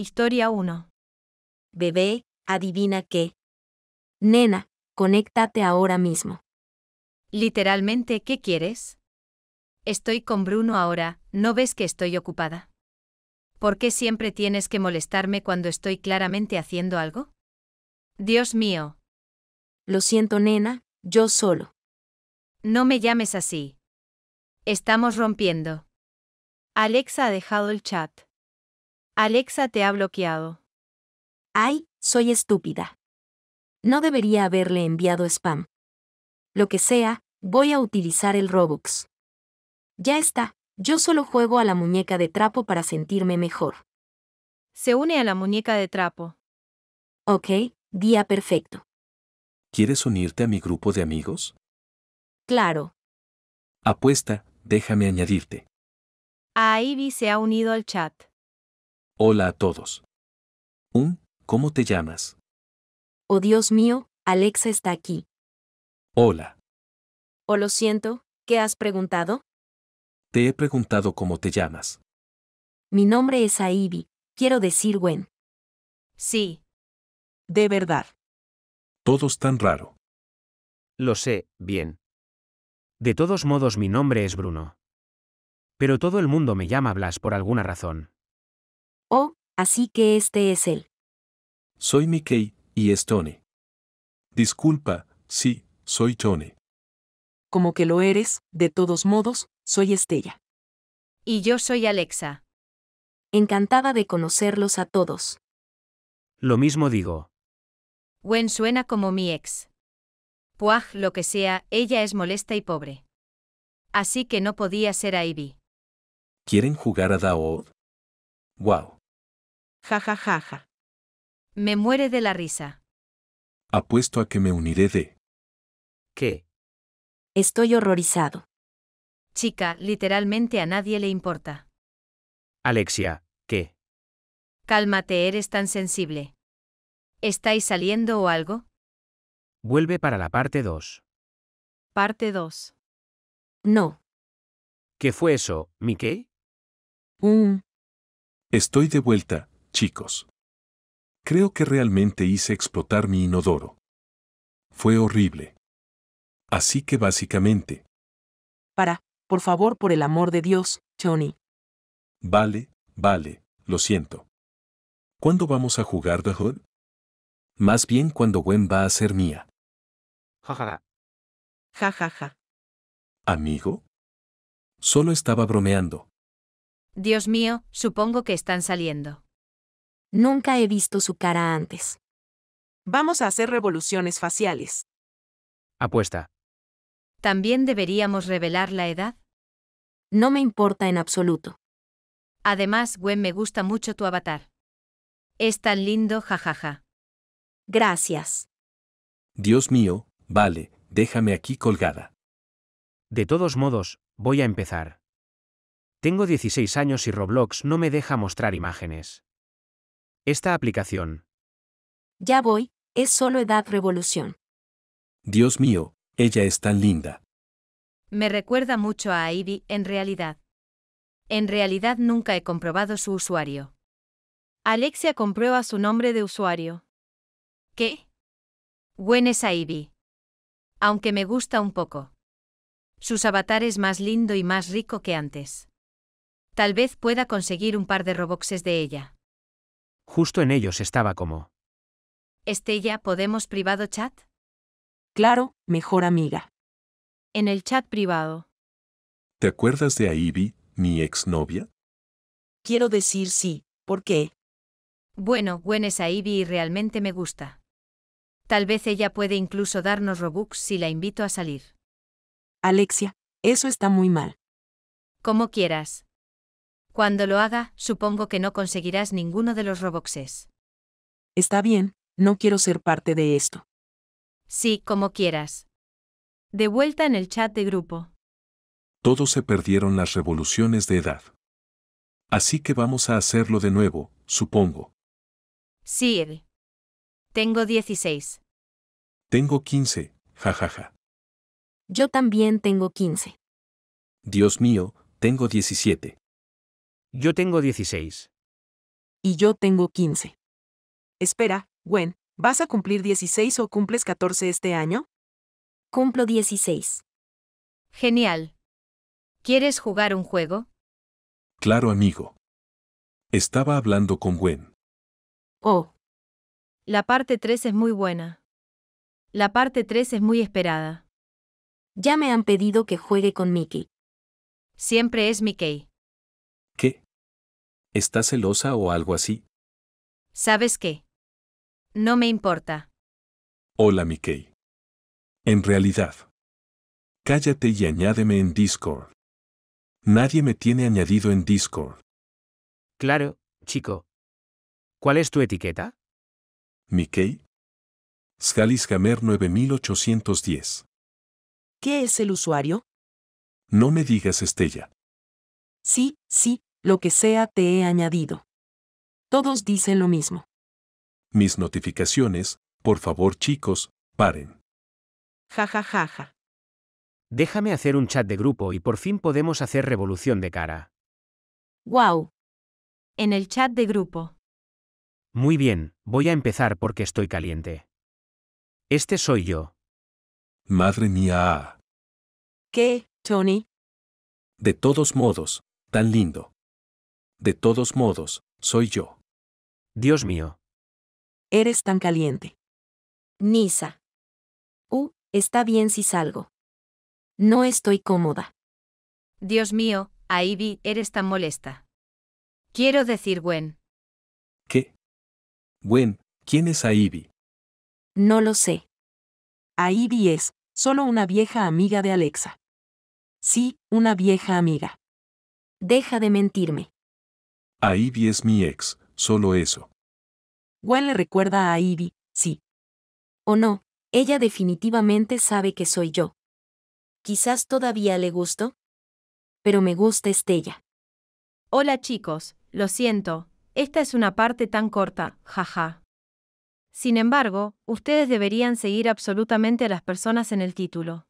Historia 1. Bebé, adivina qué. Nena, conéctate ahora mismo. Literalmente, ¿qué quieres? Estoy con Bruno ahora, ¿no ves que estoy ocupada? ¿Por qué siempre tienes que molestarme cuando estoy claramente haciendo algo? Dios mío. Lo siento, nena, yo solo. No me llames así. Estamos rompiendo. Alexa ha dejado el chat. Alexa te ha bloqueado. Ay, soy estúpida. No debería haberle enviado spam. Lo que sea, voy a utilizar el Robux. Ya está, yo solo juego a la muñeca de trapo para sentirme mejor. Se une a la muñeca de trapo. Ok, día perfecto. ¿Quieres unirte a mi grupo de amigos? Claro. Apuesta, déjame añadirte. A Ivy se ha unido al chat. Hola a todos. Un, ¿cómo te llamas? Oh Dios mío, Alexa está aquí. Hola. Oh lo siento, ¿qué has preguntado? Te he preguntado cómo te llamas. Mi nombre es Aibi, quiero decir Gwen. Sí. De verdad. Todo es tan raro. Lo sé, bien. De todos modos mi nombre es Bruno. Pero todo el mundo me llama Blas por alguna razón. Oh, así que este es él. Soy Mickey, y es Tony. Disculpa, sí, soy Tony. Como que lo eres, de todos modos, soy Estella. Y yo soy Alexa. Encantada de conocerlos a todos. Lo mismo digo. Gwen suena como mi ex. Puaj, lo que sea, ella es molesta y pobre. Así que no podía ser Ivy. ¿Quieren jugar a Dao? Wow. Ja ja ja Me muere de la risa. Apuesto a que me uniré de. ¿Qué? Estoy horrorizado. Chica, literalmente a nadie le importa. Alexia, ¿qué? Cálmate, eres tan sensible. ¿Estáis saliendo o algo? Vuelve para la parte 2. Parte 2. No. ¿Qué fue eso, Mickey? Estoy de vuelta chicos. Creo que realmente hice explotar mi inodoro. Fue horrible. Así que básicamente. Para, por favor, por el amor de Dios, Johnny. Vale, vale, lo siento. ¿Cuándo vamos a jugar The Hood? Más bien cuando Gwen va a ser mía. Jajaja. Jajaja. ¿Amigo? Solo estaba bromeando. Dios mío, supongo que están saliendo. Nunca he visto su cara antes. Vamos a hacer revoluciones faciales. Apuesta. ¿También deberíamos revelar la edad? No me importa en absoluto. Además, Gwen, me gusta mucho tu avatar. Es tan lindo, jajaja. Gracias. Dios mío, vale, déjame aquí colgada. De todos modos, voy a empezar. Tengo 16 años y Roblox no me deja mostrar imágenes. Esta aplicación. Ya voy, es solo edad revolución. Dios mío, ella es tan linda. Me recuerda mucho a Ivy en realidad. En realidad nunca he comprobado su usuario. Alexia comprueba su nombre de usuario. ¿Qué? Buenas es Ivy. Aunque me gusta un poco. Sus es más lindo y más rico que antes. Tal vez pueda conseguir un par de roboxes de ella. Justo en ellos estaba como. Estella, ¿podemos privado chat? Claro, mejor amiga. En el chat privado. ¿Te acuerdas de Ivy, mi exnovia? Quiero decir sí, ¿por qué? Bueno, Gwen es Ivy y realmente me gusta. Tal vez ella puede incluso darnos Robux si la invito a salir. Alexia, eso está muy mal. Como quieras. Cuando lo haga, supongo que no conseguirás ninguno de los Roboxes. Está bien, no quiero ser parte de esto. Sí, como quieras. De vuelta en el chat de grupo. Todos se perdieron las revoluciones de edad. Así que vamos a hacerlo de nuevo, supongo. Sí, Tengo 16. Tengo 15, jajaja. Yo también tengo 15. Dios mío, tengo 17. Yo tengo 16. Y yo tengo 15. Espera, Gwen, ¿vas a cumplir 16 o cumples 14 este año? Cumplo 16. Genial. ¿Quieres jugar un juego? Claro, amigo. Estaba hablando con Gwen. Oh. La parte 3 es muy buena. La parte 3 es muy esperada. Ya me han pedido que juegue con Mickey. Siempre es Mickey. ¿Qué? ¿Estás celosa o algo así? ¿Sabes qué? No me importa. Hola, Mickey. En realidad. Cállate y añádeme en Discord. Nadie me tiene añadido en Discord. Claro, chico. ¿Cuál es tu etiqueta? Mickey. Hammer 9810. ¿Qué es el usuario? No me digas Estella. Sí, sí, lo que sea te he añadido. Todos dicen lo mismo. Mis notificaciones, por favor chicos, paren. Ja ja ja ja. Déjame hacer un chat de grupo y por fin podemos hacer revolución de cara. Wow. En el chat de grupo. Muy bien, voy a empezar porque estoy caliente. Este soy yo. Madre mía. ¿Qué, Tony? De todos modos, tan lindo. De todos modos, soy yo. Dios mío. Eres tan caliente. Nisa. Uh, está bien si salgo. No estoy cómoda. Dios mío, Ivy, eres tan molesta. Quiero decir, Gwen. ¿Qué? Gwen, ¿quién es Ivy? No lo sé. Ivy es, solo una vieja amiga de Alexa. Sí, una vieja amiga. Deja de mentirme. A Ivy es mi ex, solo eso. Gwen le recuerda a Ivy, sí. O no, ella definitivamente sabe que soy yo. Quizás todavía le gusto. Pero me gusta Estella. Hola chicos, lo siento, esta es una parte tan corta, jaja. Sin embargo, ustedes deberían seguir absolutamente a las personas en el título.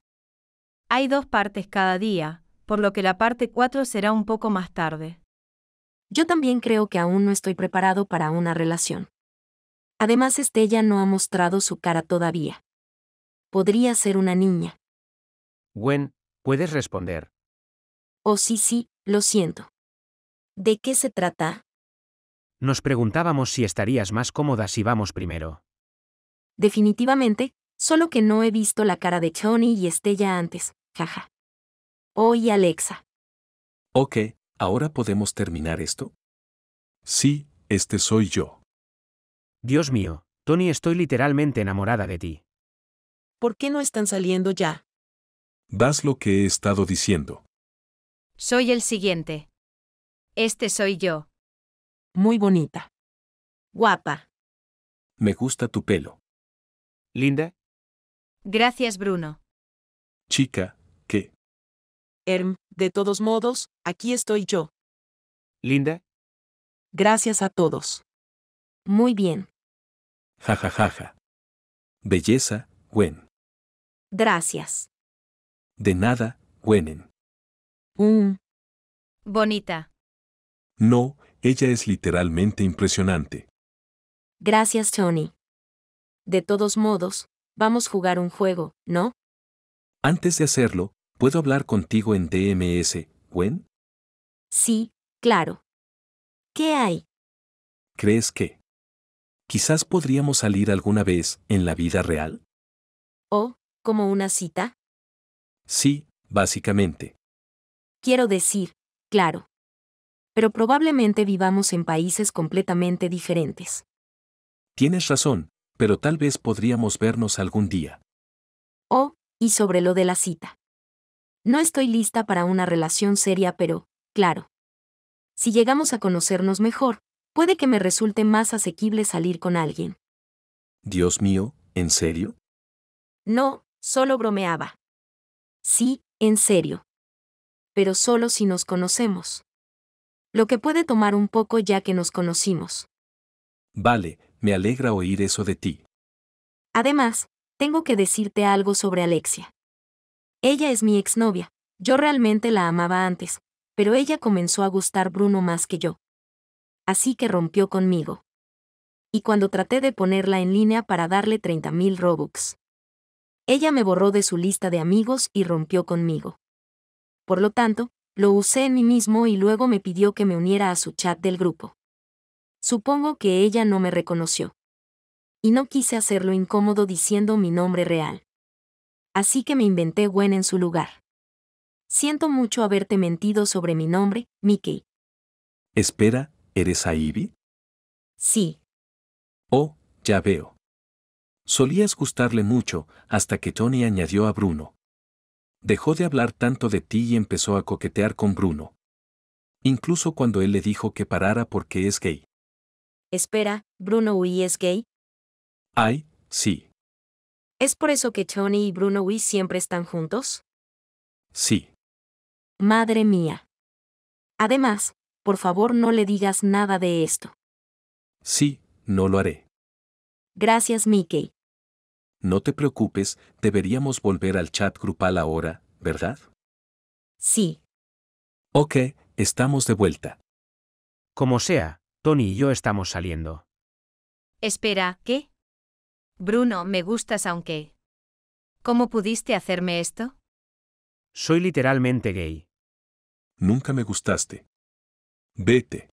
Hay dos partes cada día, por lo que la parte 4 será un poco más tarde. Yo también creo que aún no estoy preparado para una relación. Además, Estella no ha mostrado su cara todavía. Podría ser una niña. Gwen, puedes responder. Oh, sí, sí, lo siento. ¿De qué se trata? Nos preguntábamos si estarías más cómoda si vamos primero. Definitivamente, solo que no he visto la cara de Tony y Estella antes, jaja. Oh, y Alexa. Ok, ¿Ahora podemos terminar esto? Sí, este soy yo. Dios mío, Tony, estoy literalmente enamorada de ti. ¿Por qué no están saliendo ya? Vas lo que he estado diciendo. Soy el siguiente. Este soy yo. Muy bonita. Guapa. Me gusta tu pelo. Linda. Gracias, Bruno. Chica, ¿qué? Erm, de todos modos, aquí estoy yo. Linda. Gracias a todos. Muy bien. Ja ja Belleza, Gwen. Gracias. De nada, Gwenen. Bonita. No, ella es literalmente impresionante. Gracias, Tony. De todos modos, vamos a jugar un juego, ¿no? Antes de hacerlo, ¿Puedo hablar contigo en DMS, Gwen? Sí, claro. ¿Qué hay? ¿Crees que? Quizás podríamos salir alguna vez en la vida real. ¿O, como una cita? Sí, básicamente. Quiero decir, claro. Pero probablemente vivamos en países completamente diferentes. Tienes razón, pero tal vez podríamos vernos algún día. Oh, y sobre lo de la cita. No estoy lista para una relación seria, pero, claro. Si llegamos a conocernos mejor, puede que me resulte más asequible salir con alguien. Dios mío, ¿en serio? No, solo bromeaba. Sí, en serio. Pero solo si nos conocemos. Lo que puede tomar un poco ya que nos conocimos. Vale, me alegra oír eso de ti. Además, tengo que decirte algo sobre Alexia. Ella es mi exnovia. Yo realmente la amaba antes, pero ella comenzó a gustar Bruno más que yo. Así que rompió conmigo. Y cuando traté de ponerla en línea para darle 30.000 Robux. Ella me borró de su lista de amigos y rompió conmigo. Por lo tanto, lo usé en mí mismo y luego me pidió que me uniera a su chat del grupo. Supongo que ella no me reconoció. Y no quise hacerlo incómodo diciendo mi nombre real así que me inventé Gwen en su lugar. Siento mucho haberte mentido sobre mi nombre, Mickey. Espera, ¿eres a Ivy? Sí. Oh, ya veo. Solías gustarle mucho hasta que Tony añadió a Bruno. Dejó de hablar tanto de ti y empezó a coquetear con Bruno. Incluso cuando él le dijo que parara porque es gay. Espera, ¿Bruno Uy es gay? Ay, sí. ¿Es por eso que Tony y Bruno Wee siempre están juntos? Sí. Madre mía. Además, por favor no le digas nada de esto. Sí, no lo haré. Gracias, Mickey. No te preocupes, deberíamos volver al chat grupal ahora, ¿verdad? Sí. Ok, estamos de vuelta. Como sea, Tony y yo estamos saliendo. Espera, ¿qué? Bruno, me gustas aunque... ¿Cómo pudiste hacerme esto? Soy literalmente gay. Nunca me gustaste. Vete.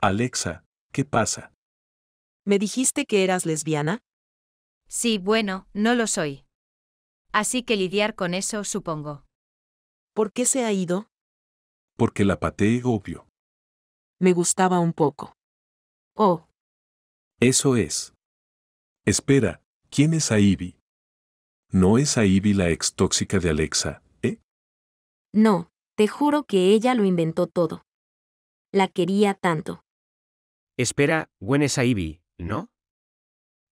Alexa, ¿qué pasa? ¿Me dijiste que eras lesbiana? Sí, bueno, no lo soy. Así que lidiar con eso, supongo. ¿Por qué se ha ido? Porque la pateé obvio. Me gustaba un poco. Oh. Eso es. Espera, ¿quién es Aibi? ¿No es Aibi la ex tóxica de Alexa, eh? No, te juro que ella lo inventó todo. La quería tanto. Espera, Gwen es Aibi, ¿no?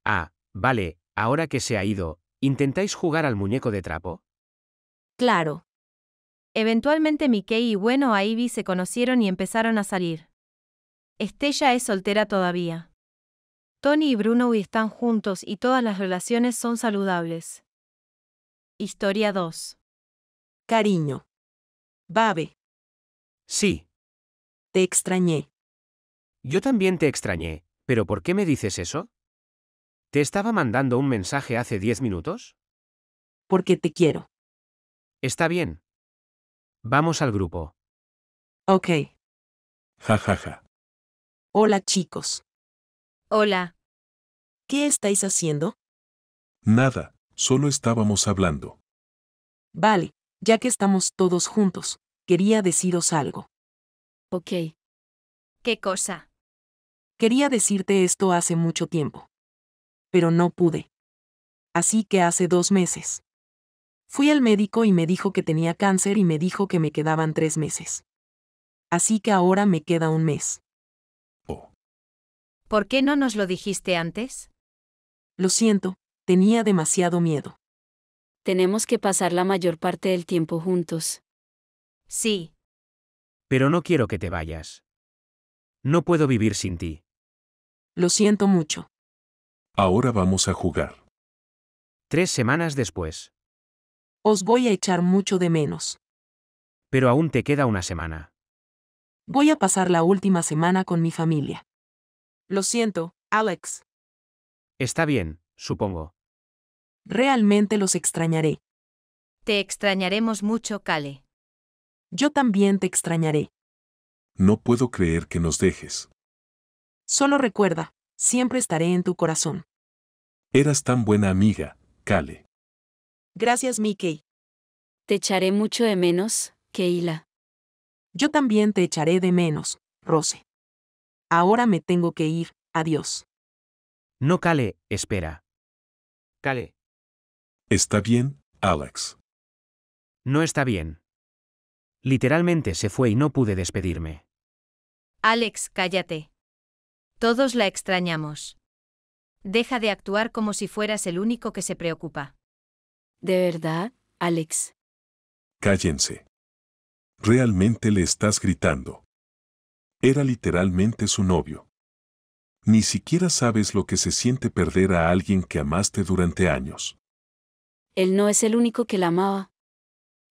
Ah, vale, ahora que se ha ido, ¿intentáis jugar al muñeco de trapo? Claro. Eventualmente Mickey y Bueno Aibi se conocieron y empezaron a salir. Estella es soltera todavía. Tony y Bruno están juntos y todas las relaciones son saludables. Historia 2. Cariño. Babe. Sí. Te extrañé. Yo también te extrañé, pero ¿por qué me dices eso? ¿Te estaba mandando un mensaje hace 10 minutos? Porque te quiero. Está bien. Vamos al grupo. Ok. Ja, ja, ja. Hola chicos. Hola. ¿Qué estáis haciendo? Nada, solo estábamos hablando. Vale, ya que estamos todos juntos, quería deciros algo. Ok. ¿Qué cosa? Quería decirte esto hace mucho tiempo. Pero no pude. Así que hace dos meses. Fui al médico y me dijo que tenía cáncer y me dijo que me quedaban tres meses. Así que ahora me queda un mes. Oh. ¿Por qué no nos lo dijiste antes? Lo siento, tenía demasiado miedo. Tenemos que pasar la mayor parte del tiempo juntos. Sí. Pero no quiero que te vayas. No puedo vivir sin ti. Lo siento mucho. Ahora vamos a jugar. Tres semanas después. Os voy a echar mucho de menos. Pero aún te queda una semana. Voy a pasar la última semana con mi familia. Lo siento, Alex. Está bien, supongo. Realmente los extrañaré. Te extrañaremos mucho, Kale. Yo también te extrañaré. No puedo creer que nos dejes. Solo recuerda, siempre estaré en tu corazón. Eras tan buena amiga, Kale. Gracias, Mickey. Te echaré mucho de menos, Keila. Yo también te echaré de menos, Rose. Ahora me tengo que ir, adiós. No cale, espera. Cale. Está bien, Alex. No está bien. Literalmente se fue y no pude despedirme. Alex, cállate. Todos la extrañamos. Deja de actuar como si fueras el único que se preocupa. ¿De verdad, Alex? Cállense. Realmente le estás gritando. Era literalmente su novio. Ni siquiera sabes lo que se siente perder a alguien que amaste durante años. Él no es el único que la amaba.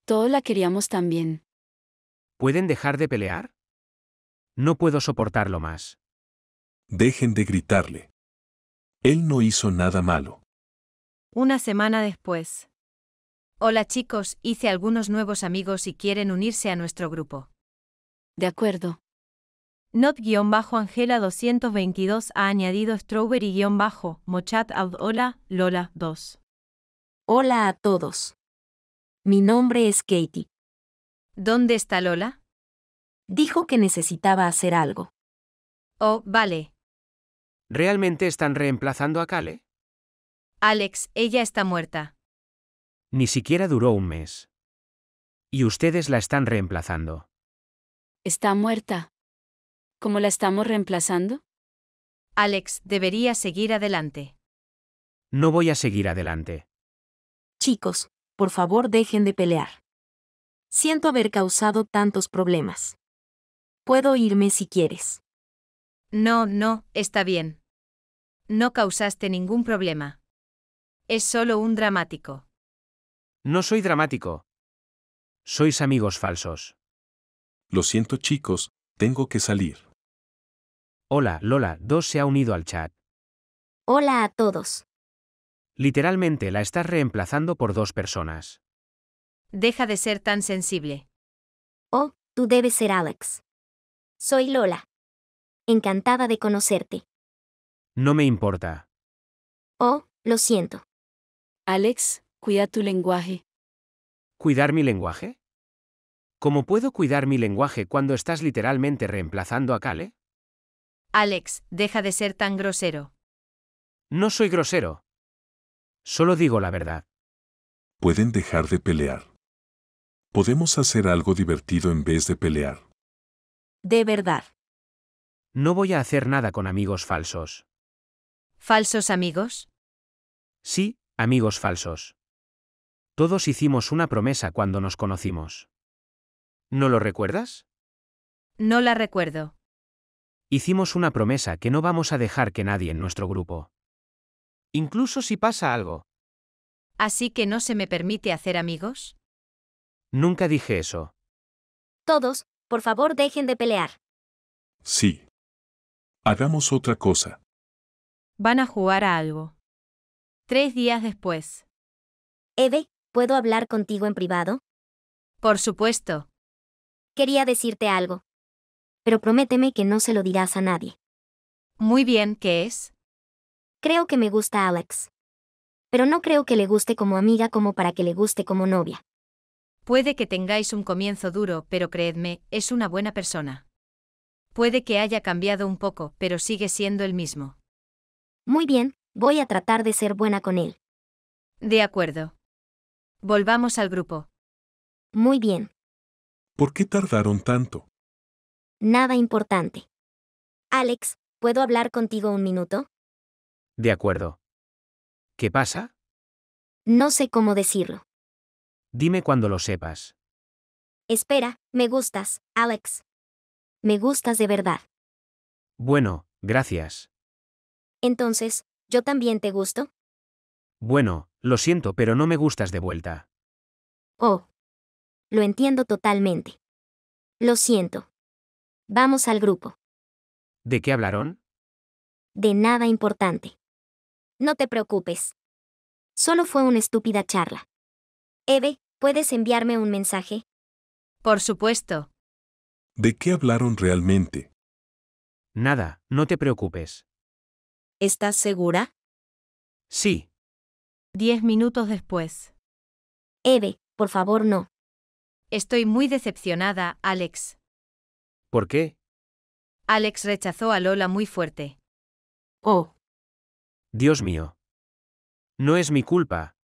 Todos la queríamos también. ¿Pueden dejar de pelear? No puedo soportarlo más. Dejen de gritarle. Él no hizo nada malo. Una semana después. Hola chicos, hice algunos nuevos amigos y quieren unirse a nuestro grupo. De acuerdo. Not-Angela 222 ha añadido Strawberry-Mochat Ad Hola, Lola 2. Hola a todos. Mi nombre es Katie. ¿Dónde está Lola? Dijo que necesitaba hacer algo. Oh, vale. ¿Realmente están reemplazando a Kale? Alex, ella está muerta. Ni siquiera duró un mes. Y ustedes la están reemplazando. Está muerta. ¿Cómo la estamos reemplazando? Alex debería seguir adelante. No voy a seguir adelante. Chicos, por favor dejen de pelear. Siento haber causado tantos problemas. Puedo irme si quieres. No, no, está bien. No causaste ningún problema. Es solo un dramático. No soy dramático. Sois amigos falsos. Lo siento chicos, tengo que salir. Hola, Lola dos se ha unido al chat. Hola a todos. Literalmente la estás reemplazando por dos personas. Deja de ser tan sensible. Oh, tú debes ser Alex. Soy Lola. Encantada de conocerte. No me importa. Oh, lo siento. Alex, cuida tu lenguaje. ¿Cuidar mi lenguaje? ¿Cómo puedo cuidar mi lenguaje cuando estás literalmente reemplazando a Kale? Alex, deja de ser tan grosero. No soy grosero. Solo digo la verdad. Pueden dejar de pelear. Podemos hacer algo divertido en vez de pelear. De verdad. No voy a hacer nada con amigos falsos. ¿Falsos amigos? Sí, amigos falsos. Todos hicimos una promesa cuando nos conocimos. ¿No lo recuerdas? No la recuerdo. Hicimos una promesa que no vamos a dejar que nadie en nuestro grupo. Incluso si pasa algo. ¿Así que no se me permite hacer amigos? Nunca dije eso. Todos, por favor, dejen de pelear. Sí. Hagamos otra cosa. Van a jugar a algo. Tres días después. Eve, ¿puedo hablar contigo en privado? Por supuesto. Quería decirte algo pero prométeme que no se lo dirás a nadie. Muy bien, ¿qué es? Creo que me gusta Alex. Pero no creo que le guste como amiga como para que le guste como novia. Puede que tengáis un comienzo duro, pero creedme, es una buena persona. Puede que haya cambiado un poco, pero sigue siendo el mismo. Muy bien, voy a tratar de ser buena con él. De acuerdo. Volvamos al grupo. Muy bien. ¿Por qué tardaron tanto? Nada importante. Alex, ¿puedo hablar contigo un minuto? De acuerdo. ¿Qué pasa? No sé cómo decirlo. Dime cuando lo sepas. Espera, me gustas, Alex. Me gustas de verdad. Bueno, gracias. Entonces, ¿yo también te gusto? Bueno, lo siento, pero no me gustas de vuelta. Oh. Lo entiendo totalmente. Lo siento. Vamos al grupo. ¿De qué hablaron? De nada importante. No te preocupes. Solo fue una estúpida charla. Eve, ¿puedes enviarme un mensaje? Por supuesto. ¿De qué hablaron realmente? Nada, no te preocupes. ¿Estás segura? Sí. Diez minutos después. Eve, por favor no. Estoy muy decepcionada, Alex. ¿Por qué? Alex rechazó a Lola muy fuerte. Oh. Dios mío. No es mi culpa.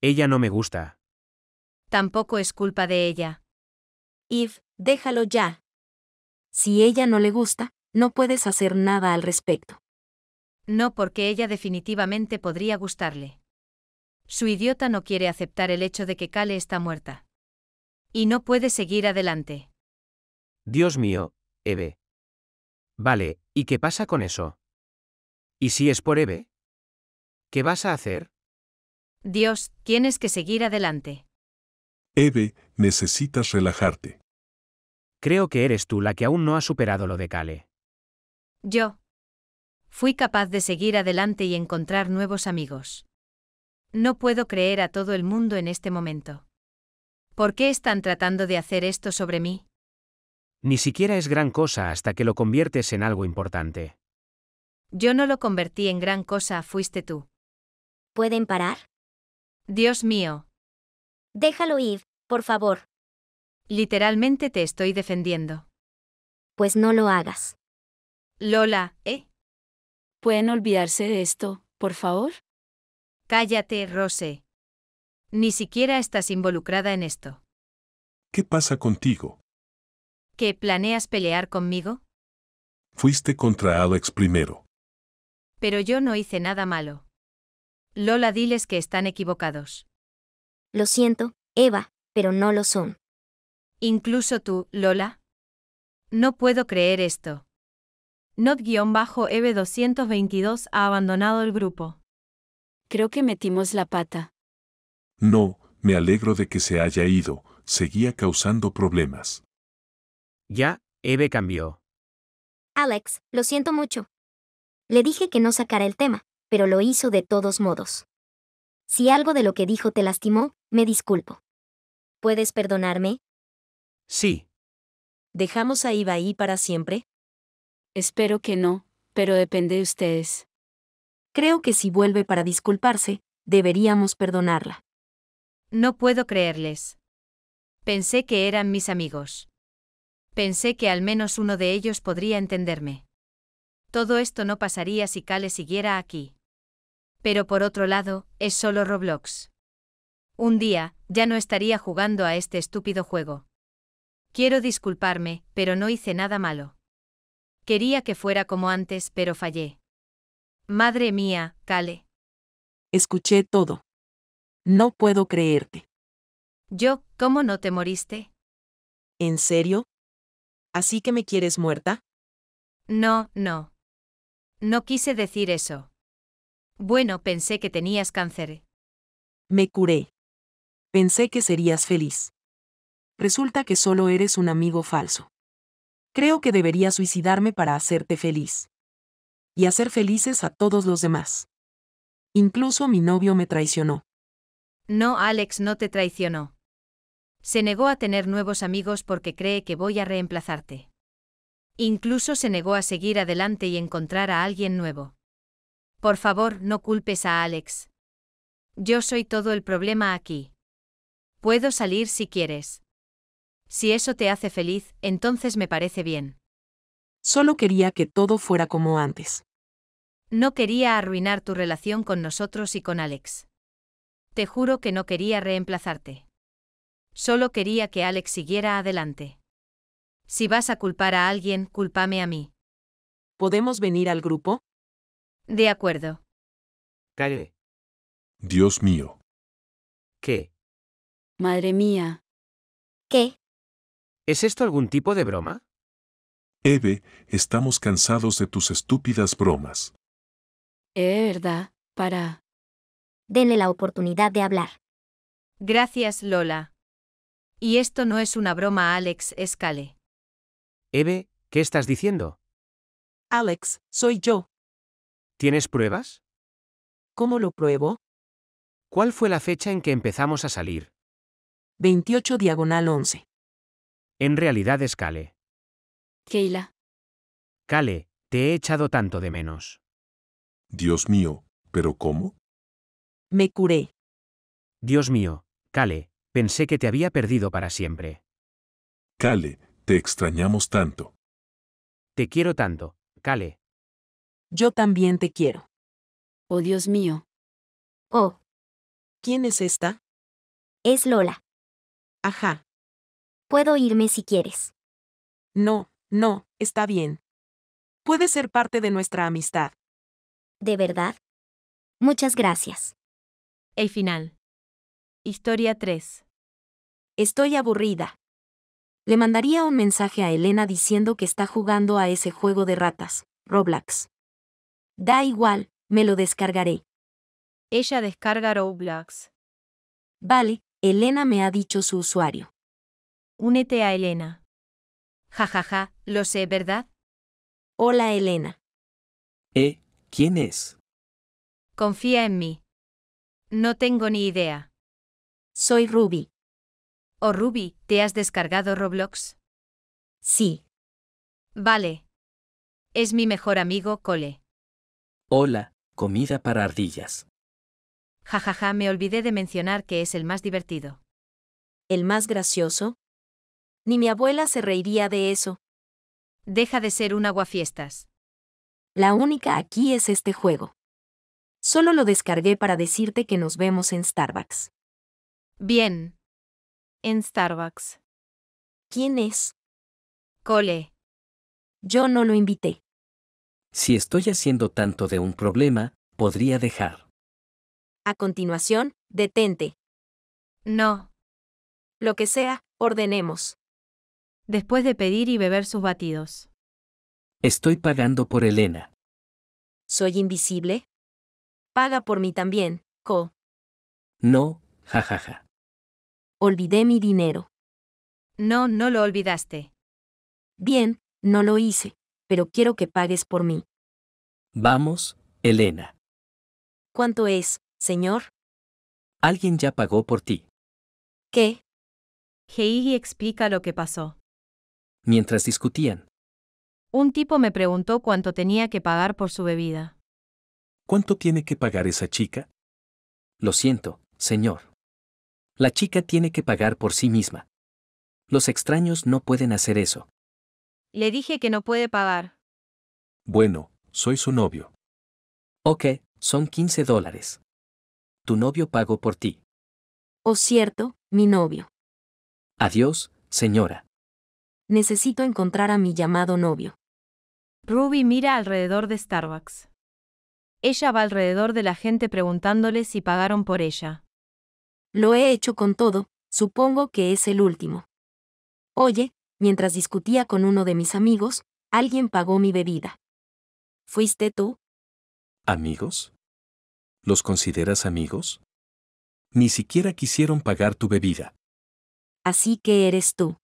Ella no me gusta. Tampoco es culpa de ella. Eve, déjalo ya. Si ella no le gusta, no puedes hacer nada al respecto. No porque ella definitivamente podría gustarle. Su idiota no quiere aceptar el hecho de que Kale está muerta. Y no puede seguir adelante. Dios mío, Eve. Vale, ¿y qué pasa con eso? ¿Y si es por Eve? ¿Qué vas a hacer? Dios, tienes que seguir adelante. Eve, necesitas relajarte. Creo que eres tú la que aún no ha superado lo de Kale. Yo. Fui capaz de seguir adelante y encontrar nuevos amigos. No puedo creer a todo el mundo en este momento. ¿Por qué están tratando de hacer esto sobre mí? Ni siquiera es gran cosa hasta que lo conviertes en algo importante. Yo no lo convertí en gran cosa, fuiste tú. ¿Pueden parar? Dios mío. Déjalo ir, por favor. Literalmente te estoy defendiendo. Pues no lo hagas. Lola, ¿eh? ¿Pueden olvidarse de esto, por favor? Cállate, Rose. Ni siquiera estás involucrada en esto. ¿Qué pasa contigo? ¿Qué, planeas pelear conmigo? Fuiste contra Alex primero. Pero yo no hice nada malo. Lola, diles que están equivocados. Lo siento, Eva, pero no lo son. Incluso tú, Lola. No puedo creer esto. Not-EB222 ha abandonado el grupo. Creo que metimos la pata. No, me alegro de que se haya ido, seguía causando problemas. Ya, Eve cambió. Alex, lo siento mucho. Le dije que no sacara el tema, pero lo hizo de todos modos. Si algo de lo que dijo te lastimó, me disculpo. ¿Puedes perdonarme? Sí. ¿Dejamos a Iva ahí para siempre? Espero que no, pero depende de ustedes. Creo que si vuelve para disculparse, deberíamos perdonarla. No puedo creerles. Pensé que eran mis amigos. Pensé que al menos uno de ellos podría entenderme. Todo esto no pasaría si Kale siguiera aquí. Pero por otro lado, es solo Roblox. Un día, ya no estaría jugando a este estúpido juego. Quiero disculparme, pero no hice nada malo. Quería que fuera como antes, pero fallé. Madre mía, Kale. Escuché todo. No puedo creerte. Yo, ¿cómo no te moriste? ¿En serio? ¿Así que me quieres muerta? No, no. No quise decir eso. Bueno, pensé que tenías cáncer. Me curé. Pensé que serías feliz. Resulta que solo eres un amigo falso. Creo que debería suicidarme para hacerte feliz. Y hacer felices a todos los demás. Incluso mi novio me traicionó. No, Alex no te traicionó. Se negó a tener nuevos amigos porque cree que voy a reemplazarte. Incluso se negó a seguir adelante y encontrar a alguien nuevo. Por favor, no culpes a Alex. Yo soy todo el problema aquí. Puedo salir si quieres. Si eso te hace feliz, entonces me parece bien. Solo quería que todo fuera como antes. No quería arruinar tu relación con nosotros y con Alex. Te juro que no quería reemplazarte. Solo quería que Alex siguiera adelante. Si vas a culpar a alguien, culpame a mí. ¿Podemos venir al grupo? De acuerdo. Calle. Dios mío. ¿Qué? Madre mía. ¿Qué? ¿Es esto algún tipo de broma? Eve, estamos cansados de tus estúpidas bromas. Eh, verdad, para. Denle la oportunidad de hablar. Gracias, Lola. Y esto no es una broma, Alex, escale. Eve, ¿qué estás diciendo? Alex, soy yo. ¿Tienes pruebas? ¿Cómo lo pruebo? ¿Cuál fue la fecha en que empezamos a salir? 28 diagonal 11. En realidad es Kale. Keila. Kale, te he echado tanto de menos. Dios mío, ¿pero cómo? Me curé. Dios mío, Kale, Pensé que te había perdido para siempre. Cale, te extrañamos tanto. Te quiero tanto, Kale. Yo también te quiero. Oh Dios mío. Oh. ¿Quién es esta? Es Lola. Ajá. Puedo irme si quieres. No, no, está bien. Puede ser parte de nuestra amistad. ¿De verdad? Muchas gracias. El final. Historia 3. Estoy aburrida. Le mandaría un mensaje a Elena diciendo que está jugando a ese juego de ratas, Roblox. Da igual, me lo descargaré. Ella descarga Roblox. Vale, Elena me ha dicho su usuario. Únete a Elena. Ja ja ja, lo sé, ¿verdad? Hola Elena. ¿Eh? ¿Quién es? Confía en mí. No tengo ni idea. Soy Ruby. Oh Ruby, ¿te has descargado Roblox? Sí. Vale. Es mi mejor amigo Cole. Hola, comida para ardillas. Jajaja, ja, ja, me olvidé de mencionar que es el más divertido. ¿El más gracioso? Ni mi abuela se reiría de eso. Deja de ser un aguafiestas. La única aquí es este juego. Solo lo descargué para decirte que nos vemos en Starbucks. Bien, en Starbucks. ¿Quién es? Cole. Yo no lo invité. Si estoy haciendo tanto de un problema, podría dejar. A continuación, detente. No. Lo que sea, ordenemos. Después de pedir y beber sus batidos. Estoy pagando por Elena. ¿Soy invisible? Paga por mí también, Co. No, jajaja. Olvidé mi dinero. No, no lo olvidaste. Bien, no lo hice, pero quiero que pagues por mí. Vamos, Elena. ¿Cuánto es, señor? Alguien ya pagó por ti. ¿Qué? Heigi explica lo que pasó. Mientras discutían. Un tipo me preguntó cuánto tenía que pagar por su bebida. ¿Cuánto tiene que pagar esa chica? Lo siento, señor. La chica tiene que pagar por sí misma. Los extraños no pueden hacer eso. Le dije que no puede pagar. Bueno, soy su novio. Ok, son 15 dólares. Tu novio pagó por ti. Oh cierto, mi novio. Adiós, señora. Necesito encontrar a mi llamado novio. Ruby mira alrededor de Starbucks. Ella va alrededor de la gente preguntándole si pagaron por ella. Lo he hecho con todo, supongo que es el último. Oye, mientras discutía con uno de mis amigos, alguien pagó mi bebida. ¿Fuiste tú? ¿Amigos? ¿Los consideras amigos? Ni siquiera quisieron pagar tu bebida. Así que eres tú.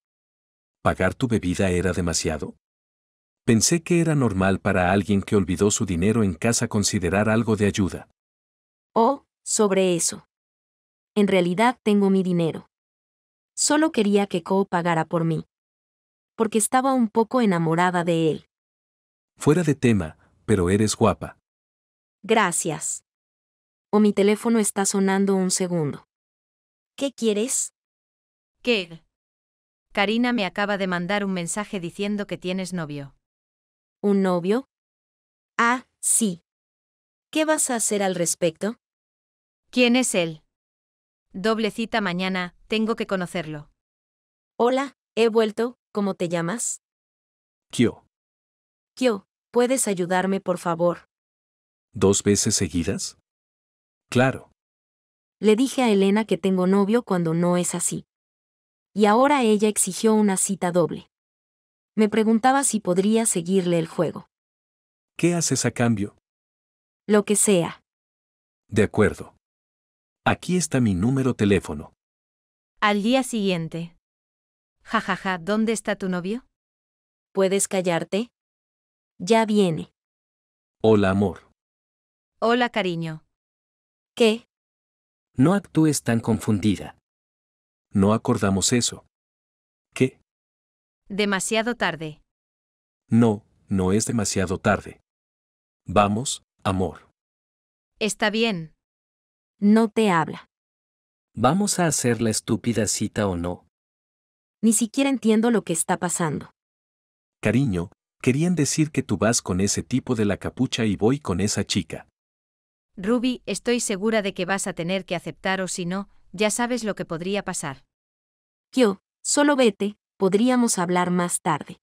¿Pagar tu bebida era demasiado? Pensé que era normal para alguien que olvidó su dinero en casa considerar algo de ayuda. Oh, sobre eso. En realidad tengo mi dinero. Solo quería que Ko pagara por mí. Porque estaba un poco enamorada de él. Fuera de tema, pero eres guapa. Gracias. O mi teléfono está sonando un segundo. ¿Qué quieres? ¿Qué? Karina me acaba de mandar un mensaje diciendo que tienes novio. ¿Un novio? Ah, sí. ¿Qué vas a hacer al respecto? ¿Quién es él? Doble cita mañana, tengo que conocerlo. Hola, he vuelto, ¿cómo te llamas? Kyo. Kyo, ¿puedes ayudarme por favor? ¿Dos veces seguidas? Claro. Le dije a Elena que tengo novio cuando no es así. Y ahora ella exigió una cita doble. Me preguntaba si podría seguirle el juego. ¿Qué haces a cambio? Lo que sea. De acuerdo. Aquí está mi número teléfono. Al día siguiente. Jajaja, ja, ja, ¿dónde está tu novio? ¿Puedes callarte? Ya viene. Hola, amor. Hola, cariño. ¿Qué? No actúes tan confundida. No acordamos eso. ¿Qué? Demasiado tarde. No, no es demasiado tarde. Vamos, amor. Está bien. No te habla. ¿Vamos a hacer la estúpida cita o no? Ni siquiera entiendo lo que está pasando. Cariño, querían decir que tú vas con ese tipo de la capucha y voy con esa chica. Ruby, estoy segura de que vas a tener que aceptar o si no, ya sabes lo que podría pasar. Yo, solo vete, podríamos hablar más tarde.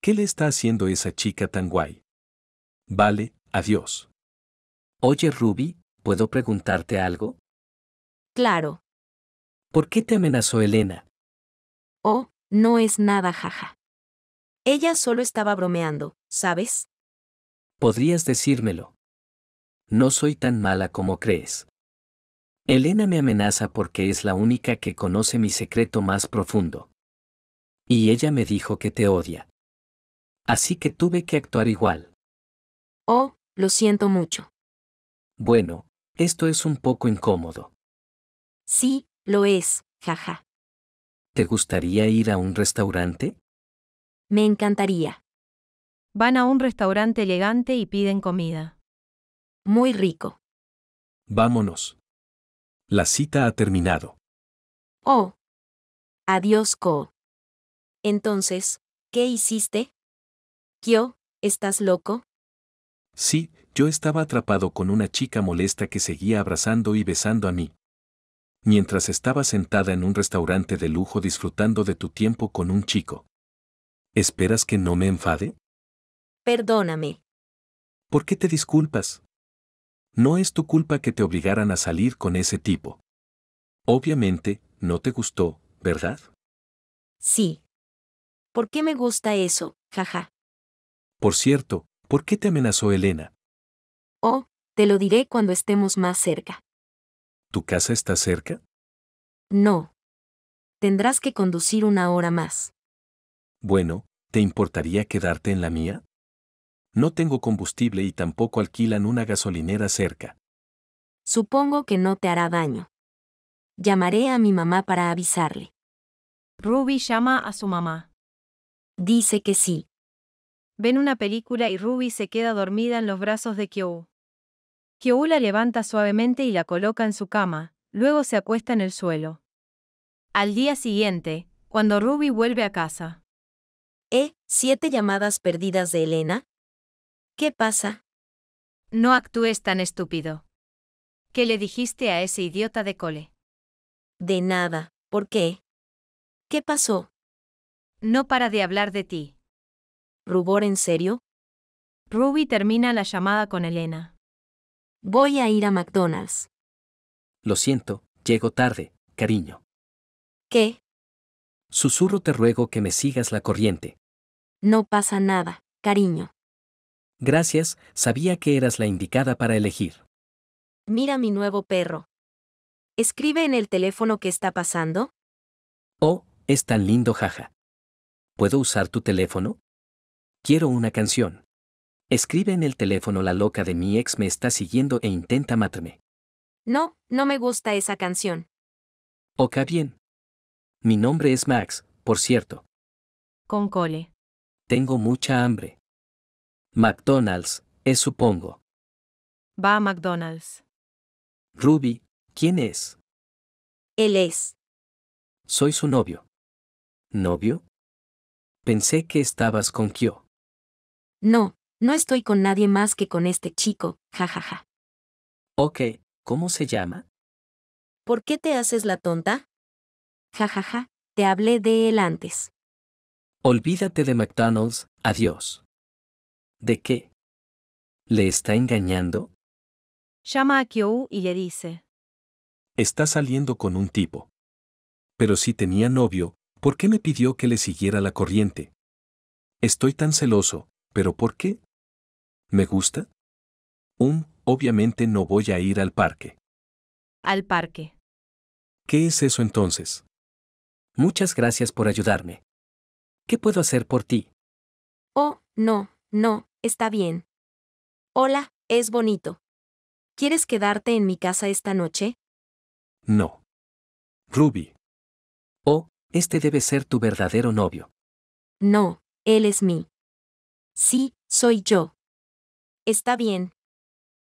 ¿Qué le está haciendo esa chica tan guay? Vale, adiós. Oye Ruby, ¿Puedo preguntarte algo? Claro. ¿Por qué te amenazó Elena? Oh, no es nada, jaja. Ella solo estaba bromeando, ¿sabes? Podrías decírmelo. No soy tan mala como crees. Elena me amenaza porque es la única que conoce mi secreto más profundo. Y ella me dijo que te odia. Así que tuve que actuar igual. Oh, lo siento mucho. Bueno, esto es un poco incómodo. Sí, lo es, jaja. ¿Te gustaría ir a un restaurante? Me encantaría. Van a un restaurante elegante y piden comida. Muy rico. Vámonos. La cita ha terminado. Oh. Adiós, Ko. Entonces, ¿qué hiciste? Kyo, ¿estás loco? Sí, yo estaba atrapado con una chica molesta que seguía abrazando y besando a mí. Mientras estaba sentada en un restaurante de lujo disfrutando de tu tiempo con un chico. ¿Esperas que no me enfade? Perdóname. ¿Por qué te disculpas? No es tu culpa que te obligaran a salir con ese tipo. Obviamente, no te gustó, ¿verdad? Sí. ¿Por qué me gusta eso, jaja? Por cierto, ¿Por qué te amenazó Elena? Oh, te lo diré cuando estemos más cerca. ¿Tu casa está cerca? No. Tendrás que conducir una hora más. Bueno, ¿te importaría quedarte en la mía? No tengo combustible y tampoco alquilan una gasolinera cerca. Supongo que no te hará daño. Llamaré a mi mamá para avisarle. Ruby llama a su mamá. Dice que sí. Ven una película y Ruby se queda dormida en los brazos de Kyou. Kyou la levanta suavemente y la coloca en su cama, luego se acuesta en el suelo. Al día siguiente, cuando Ruby vuelve a casa. ¿Eh? ¿Siete llamadas perdidas de Elena? ¿Qué pasa? No actúes tan estúpido. ¿Qué le dijiste a ese idiota de cole? De nada, ¿por qué? ¿Qué pasó? No para de hablar de ti. ¿Rubor en serio? Ruby termina la llamada con Elena. Voy a ir a McDonald's. Lo siento, llego tarde, cariño. ¿Qué? Susurro te ruego que me sigas la corriente. No pasa nada, cariño. Gracias, sabía que eras la indicada para elegir. Mira mi nuevo perro. Escribe en el teléfono qué está pasando. Oh, es tan lindo, jaja. ¿Puedo usar tu teléfono? Quiero una canción. Escribe en el teléfono la loca de mi ex me está siguiendo e intenta matarme. No, no me gusta esa canción. Ok, bien. Mi nombre es Max, por cierto. Con cole. Tengo mucha hambre. McDonald's, es supongo. Va a McDonald's. Ruby, ¿quién es? Él es. Soy su novio. ¿Novio? Pensé que estabas con Kyo. No, no estoy con nadie más que con este chico, jajaja. Ok, ¿cómo se llama? ¿Por qué te haces la tonta? Jajaja, te hablé de él antes. Olvídate de McDonald's, adiós. ¿De qué? ¿Le está engañando? Llama a Kyou y le dice. Está saliendo con un tipo. Pero si tenía novio, ¿por qué me pidió que le siguiera la corriente? Estoy tan celoso, ¿Pero por qué? ¿Me gusta? Um, obviamente no voy a ir al parque. Al parque. ¿Qué es eso entonces? Muchas gracias por ayudarme. ¿Qué puedo hacer por ti? Oh, no, no, está bien. Hola, es bonito. ¿Quieres quedarte en mi casa esta noche? No. Ruby. Oh, este debe ser tu verdadero novio. No, él es mí. Sí, soy yo. Está bien.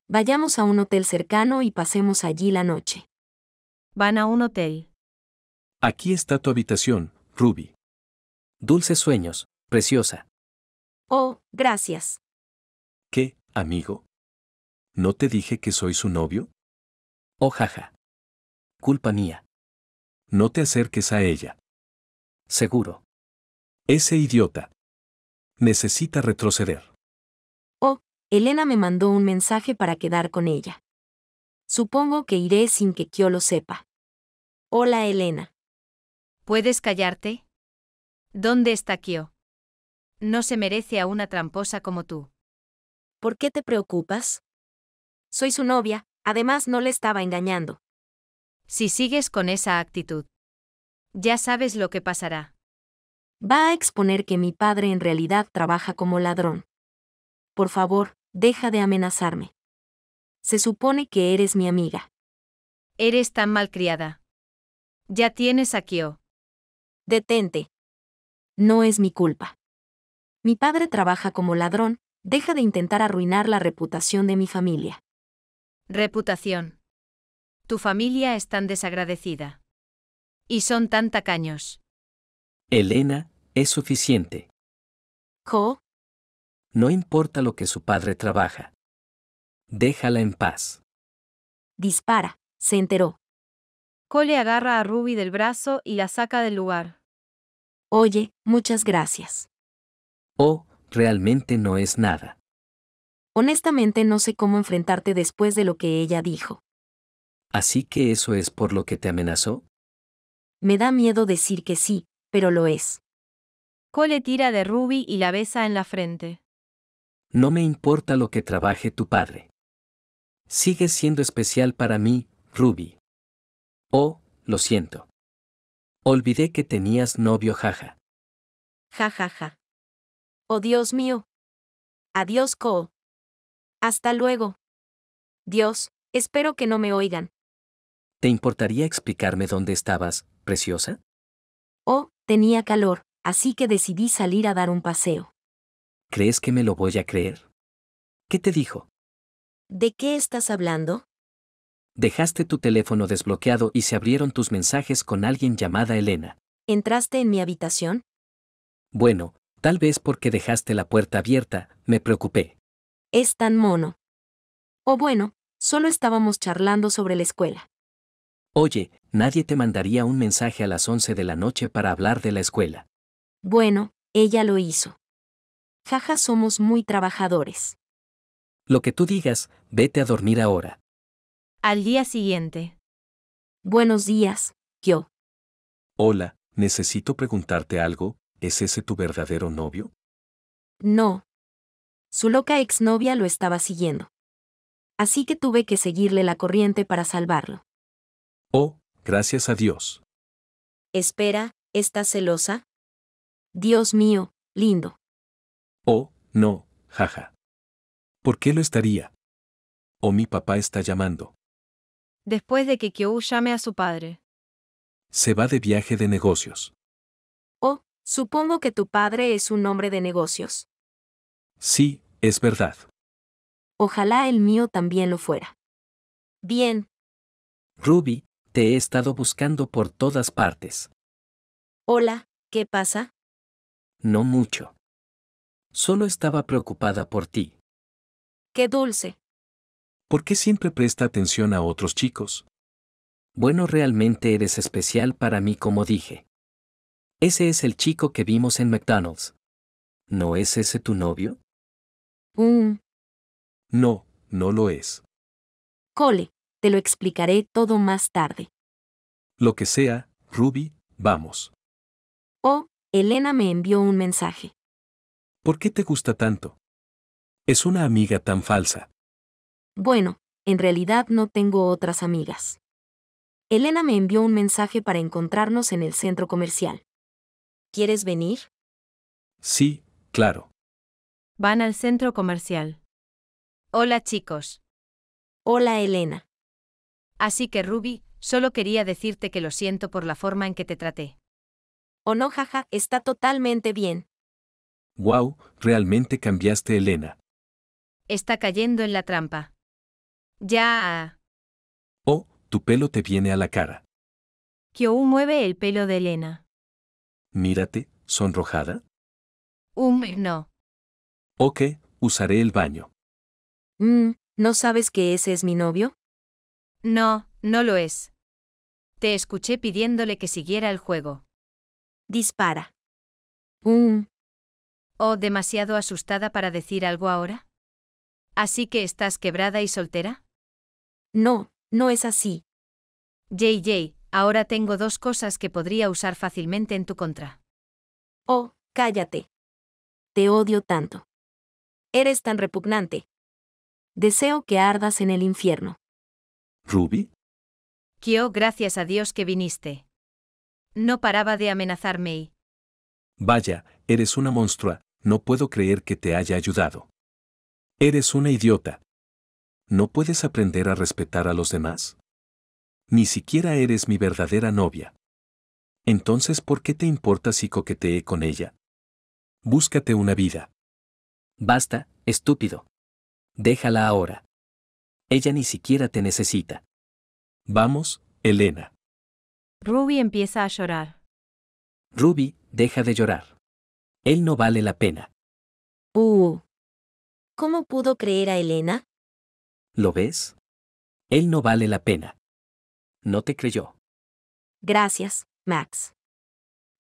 Vayamos a un hotel cercano y pasemos allí la noche. Van a un hotel. Aquí está tu habitación, Ruby. Dulces sueños, preciosa. Oh, gracias. ¿Qué, amigo? ¿No te dije que soy su novio? Oh, jaja. Culpa mía. No te acerques a ella. Seguro. Ese idiota. Necesita retroceder. Oh, Elena me mandó un mensaje para quedar con ella. Supongo que iré sin que Kyo lo sepa. Hola, Elena. ¿Puedes callarte? ¿Dónde está Kyo? No se merece a una tramposa como tú. ¿Por qué te preocupas? Soy su novia, además no le estaba engañando. Si sigues con esa actitud, ya sabes lo que pasará va a exponer que mi padre en realidad trabaja como ladrón. Por favor, deja de amenazarme. Se supone que eres mi amiga. Eres tan malcriada. Ya tienes a Kyo. Detente. No es mi culpa. Mi padre trabaja como ladrón, deja de intentar arruinar la reputación de mi familia. Reputación. Tu familia es tan desagradecida. Y son tan tacaños. Elena, es suficiente. Co. No importa lo que su padre trabaja. Déjala en paz. Dispara, se enteró. Cole agarra a Ruby del brazo y la saca del lugar. Oye, muchas gracias. Oh, realmente no es nada. Honestamente no sé cómo enfrentarte después de lo que ella dijo. ¿Así que eso es por lo que te amenazó? Me da miedo decir que sí, pero lo es. Cole tira de Ruby y la besa en la frente. No me importa lo que trabaje tu padre. Sigues siendo especial para mí, Ruby. Oh, lo siento. Olvidé que tenías novio, jaja. Jajaja. Oh, Dios mío. Adiós, Cole. Hasta luego. Dios, espero que no me oigan. ¿Te importaría explicarme dónde estabas, preciosa? Oh, tenía calor así que decidí salir a dar un paseo. ¿Crees que me lo voy a creer? ¿Qué te dijo? ¿De qué estás hablando? Dejaste tu teléfono desbloqueado y se abrieron tus mensajes con alguien llamada Elena. ¿Entraste en mi habitación? Bueno, tal vez porque dejaste la puerta abierta, me preocupé. Es tan mono. O bueno, solo estábamos charlando sobre la escuela. Oye, nadie te mandaría un mensaje a las 11 de la noche para hablar de la escuela. Bueno, ella lo hizo. Jaja, somos muy trabajadores. Lo que tú digas, vete a dormir ahora. Al día siguiente. Buenos días, yo. Hola, necesito preguntarte algo, ¿es ese tu verdadero novio? No. Su loca exnovia lo estaba siguiendo. Así que tuve que seguirle la corriente para salvarlo. Oh, gracias a Dios. Espera, ¿estás celosa? Dios mío, lindo. Oh, no, jaja. ¿Por qué lo estaría? O mi papá está llamando. Después de que Kyou llame a su padre. Se va de viaje de negocios. Oh, supongo que tu padre es un hombre de negocios. Sí, es verdad. Ojalá el mío también lo fuera. Bien. Ruby, te he estado buscando por todas partes. Hola, ¿qué pasa? no mucho. Solo estaba preocupada por ti. Qué dulce. ¿Por qué siempre presta atención a otros chicos? Bueno, realmente eres especial para mí, como dije. Ese es el chico que vimos en McDonald's. ¿No es ese tu novio? Mm. No, no lo es. Cole, te lo explicaré todo más tarde. Lo que sea, Ruby, vamos. Oh, Elena me envió un mensaje. ¿Por qué te gusta tanto? Es una amiga tan falsa. Bueno, en realidad no tengo otras amigas. Elena me envió un mensaje para encontrarnos en el centro comercial. ¿Quieres venir? Sí, claro. Van al centro comercial. Hola chicos. Hola Elena. Así que Ruby, solo quería decirte que lo siento por la forma en que te traté o no jaja, está totalmente bien. Wow, realmente cambiaste Elena. Está cayendo en la trampa. Ya. Oh, tu pelo te viene a la cara. Kyou mueve el pelo de Elena. Mírate, sonrojada. Um, no. Ok, usaré el baño. Mmm, ¿no sabes que ese es mi novio? No, no lo es. Te escuché pidiéndole que siguiera el juego. Dispara. Mm. ¿O oh, demasiado asustada para decir algo ahora? ¿Así que estás quebrada y soltera? No, no es así. JJ, ahora tengo dos cosas que podría usar fácilmente en tu contra. Oh, cállate. Te odio tanto. Eres tan repugnante. Deseo que ardas en el infierno. ¿Ruby? Kyo, gracias a Dios que viniste. No paraba de amenazarme y... Vaya, eres una monstrua, no puedo creer que te haya ayudado. Eres una idiota. ¿No puedes aprender a respetar a los demás? Ni siquiera eres mi verdadera novia. Entonces, ¿por qué te importa si coqueteé con ella? Búscate una vida. Basta, estúpido. Déjala ahora. Ella ni siquiera te necesita. Vamos, Elena. Ruby empieza a llorar. Ruby, deja de llorar. Él no vale la pena. Uh. ¿Cómo pudo creer a Elena? ¿Lo ves? Él no vale la pena. No te creyó. Gracias, Max.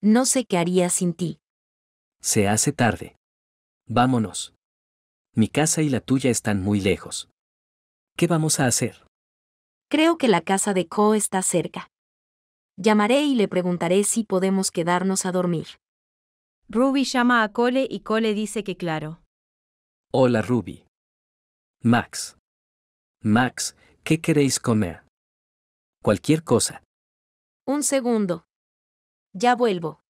No sé qué haría sin ti. Se hace tarde. Vámonos. Mi casa y la tuya están muy lejos. ¿Qué vamos a hacer? Creo que la casa de Co está cerca. Llamaré y le preguntaré si podemos quedarnos a dormir. Ruby llama a Cole y Cole dice que claro. Hola Ruby. Max. Max, ¿qué queréis comer? Cualquier cosa. Un segundo. Ya vuelvo.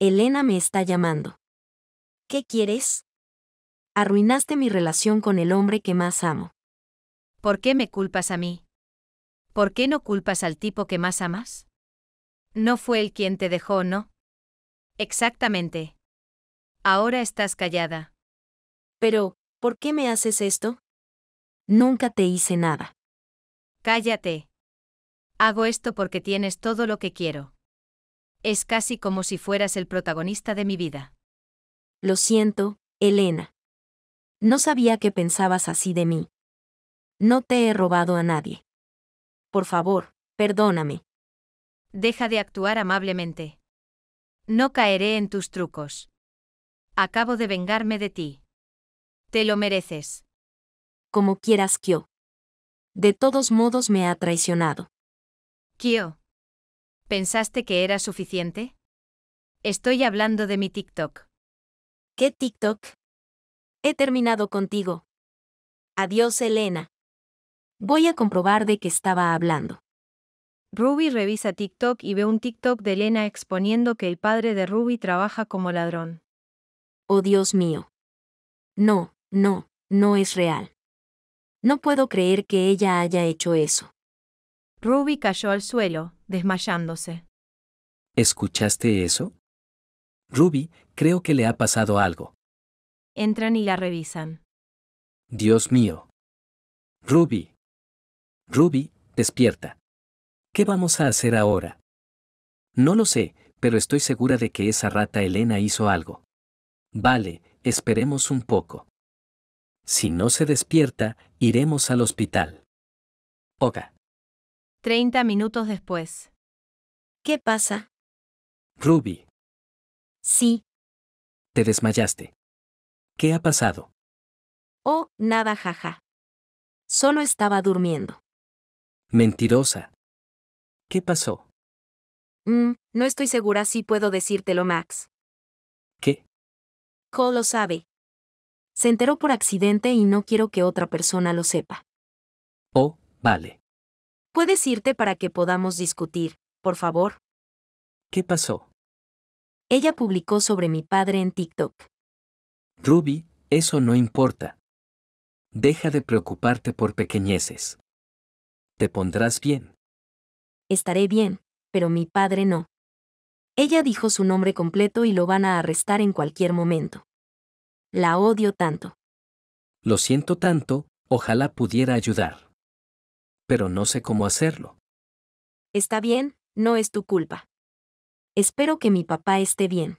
Elena me está llamando. ¿Qué quieres? Arruinaste mi relación con el hombre que más amo. ¿Por qué me culpas a mí? ¿Por qué no culpas al tipo que más amas? No fue él quien te dejó, ¿no? Exactamente. Ahora estás callada. Pero, ¿por qué me haces esto? Nunca te hice nada. Cállate. Hago esto porque tienes todo lo que quiero. Es casi como si fueras el protagonista de mi vida. Lo siento, Elena. No sabía que pensabas así de mí. No te he robado a nadie. Por favor, perdóname. Deja de actuar amablemente. No caeré en tus trucos. Acabo de vengarme de ti. Te lo mereces. Como quieras, Kyo. De todos modos me ha traicionado. Kyo. ¿Pensaste que era suficiente? Estoy hablando de mi TikTok. ¿Qué TikTok? He terminado contigo. Adiós, Elena. Voy a comprobar de qué estaba hablando. Ruby revisa TikTok y ve un TikTok de Elena exponiendo que el padre de Ruby trabaja como ladrón. Oh Dios mío. No, no, no es real. No puedo creer que ella haya hecho eso. Ruby cayó al suelo, desmayándose. ¿Escuchaste eso? Ruby, creo que le ha pasado algo. Entran y la revisan. Dios mío. Ruby. Ruby, despierta. ¿Qué vamos a hacer ahora? No lo sé, pero estoy segura de que esa rata Elena hizo algo. Vale, esperemos un poco. Si no se despierta, iremos al hospital. Oga. Treinta minutos después. ¿Qué pasa? Ruby. Sí. Te desmayaste. ¿Qué ha pasado? Oh, nada, jaja. Solo estaba durmiendo. Mentirosa. ¿Qué pasó? Mm, no estoy segura si puedo decírtelo, Max. ¿Qué? Cole lo sabe. Se enteró por accidente y no quiero que otra persona lo sepa. Oh, vale. Puedes irte para que podamos discutir, por favor. ¿Qué pasó? Ella publicó sobre mi padre en TikTok. Ruby, eso no importa. Deja de preocuparte por pequeñeces. Te pondrás bien estaré bien, pero mi padre no. Ella dijo su nombre completo y lo van a arrestar en cualquier momento. La odio tanto. Lo siento tanto, ojalá pudiera ayudar. Pero no sé cómo hacerlo. Está bien, no es tu culpa. Espero que mi papá esté bien.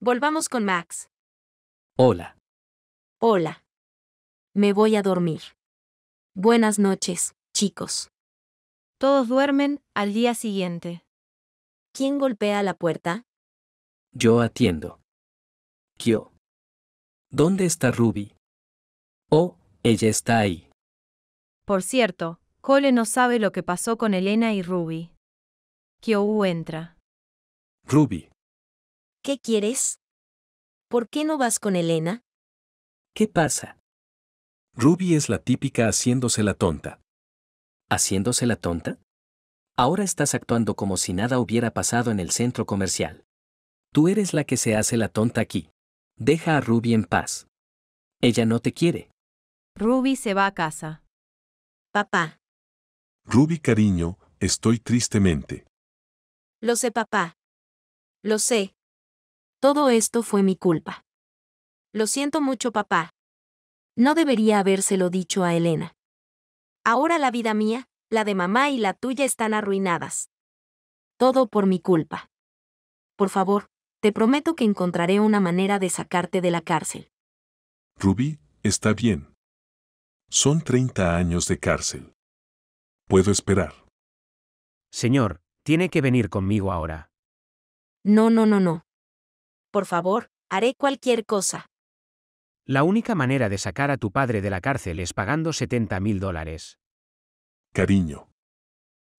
Volvamos con Max. Hola. Hola. Me voy a dormir. Buenas noches, chicos. Todos duermen al día siguiente. ¿Quién golpea la puerta? Yo atiendo. Kyo. ¿Dónde está Ruby? Oh, ella está ahí. Por cierto, Cole no sabe lo que pasó con Elena y Ruby. Kyo entra. Ruby. ¿Qué quieres? ¿Por qué no vas con Elena? ¿Qué pasa? Ruby es la típica haciéndose la tonta. ¿Haciéndose la tonta? Ahora estás actuando como si nada hubiera pasado en el centro comercial. Tú eres la que se hace la tonta aquí. Deja a Ruby en paz. Ella no te quiere. Ruby se va a casa. Papá. Ruby, cariño, estoy tristemente. Lo sé, papá. Lo sé. Todo esto fue mi culpa. Lo siento mucho, papá. No debería habérselo dicho a Elena. Ahora la vida mía, la de mamá y la tuya están arruinadas. Todo por mi culpa. Por favor, te prometo que encontraré una manera de sacarte de la cárcel. Ruby, está bien. Son 30 años de cárcel. Puedo esperar. Señor, tiene que venir conmigo ahora. No, no, no, no. Por favor, haré cualquier cosa. La única manera de sacar a tu padre de la cárcel es pagando 70 mil dólares. Cariño.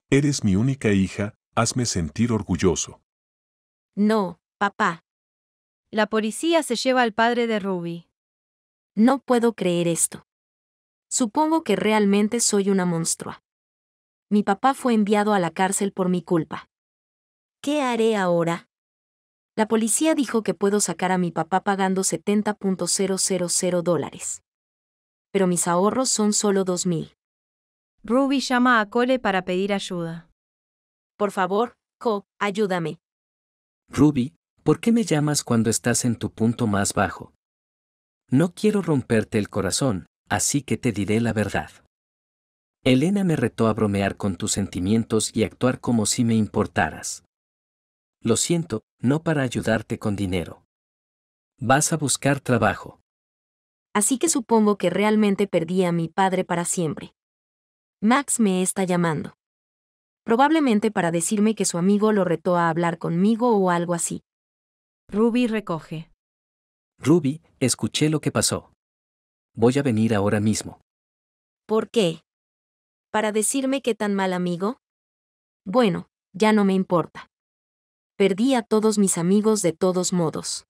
Eres mi única hija, hazme sentir orgulloso. No, papá. La policía se lleva al padre de Ruby. No puedo creer esto. Supongo que realmente soy una monstrua. Mi papá fue enviado a la cárcel por mi culpa. ¿Qué haré ahora? La policía dijo que puedo sacar a mi papá pagando 70.000 dólares. Pero mis ahorros son solo 2.000. Ruby llama a Cole para pedir ayuda. Por favor, Cole, ayúdame. Ruby, ¿por qué me llamas cuando estás en tu punto más bajo? No quiero romperte el corazón, así que te diré la verdad. Elena me retó a bromear con tus sentimientos y actuar como si me importaras lo siento, no para ayudarte con dinero. Vas a buscar trabajo. Así que supongo que realmente perdí a mi padre para siempre. Max me está llamando. Probablemente para decirme que su amigo lo retó a hablar conmigo o algo así. Ruby recoge. Ruby, escuché lo que pasó. Voy a venir ahora mismo. ¿Por qué? ¿Para decirme qué tan mal amigo? Bueno, ya no me importa. Perdí a todos mis amigos de todos modos.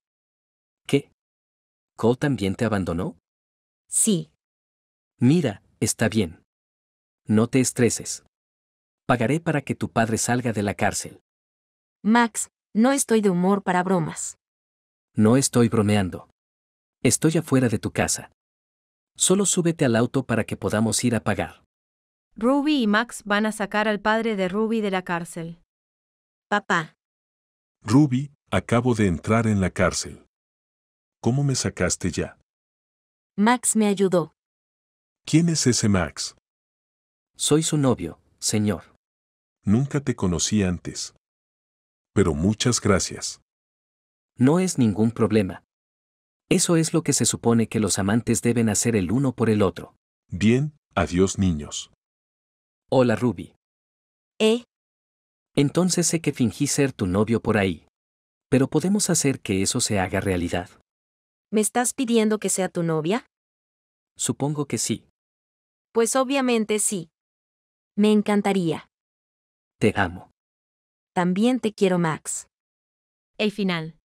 ¿Qué? ¿Cole también te abandonó? Sí. Mira, está bien. No te estreses. Pagaré para que tu padre salga de la cárcel. Max, no estoy de humor para bromas. No estoy bromeando. Estoy afuera de tu casa. Solo súbete al auto para que podamos ir a pagar. Ruby y Max van a sacar al padre de Ruby de la cárcel. Papá, Ruby, acabo de entrar en la cárcel. ¿Cómo me sacaste ya? Max me ayudó. ¿Quién es ese Max? Soy su novio, señor. Nunca te conocí antes. Pero muchas gracias. No es ningún problema. Eso es lo que se supone que los amantes deben hacer el uno por el otro. Bien, adiós niños. Hola Ruby. Eh, entonces sé que fingí ser tu novio por ahí. Pero podemos hacer que eso se haga realidad. ¿Me estás pidiendo que sea tu novia? Supongo que sí. Pues obviamente sí. Me encantaría. Te amo. También te quiero, Max. El final.